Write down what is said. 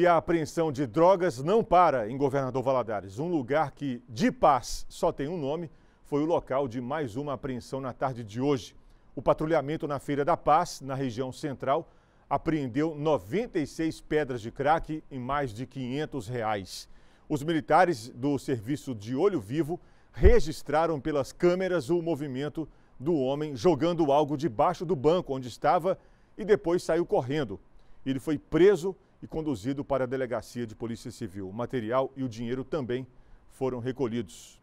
E a apreensão de drogas não para em Governador Valadares. Um lugar que, de paz, só tem um nome, foi o local de mais uma apreensão na tarde de hoje. O patrulhamento na Feira da Paz, na região central, apreendeu 96 pedras de crack em mais de 500 reais. Os militares do serviço de olho vivo registraram pelas câmeras o movimento do homem jogando algo debaixo do banco onde estava e depois saiu correndo. Ele foi preso e conduzido para a Delegacia de Polícia Civil. O material e o dinheiro também foram recolhidos.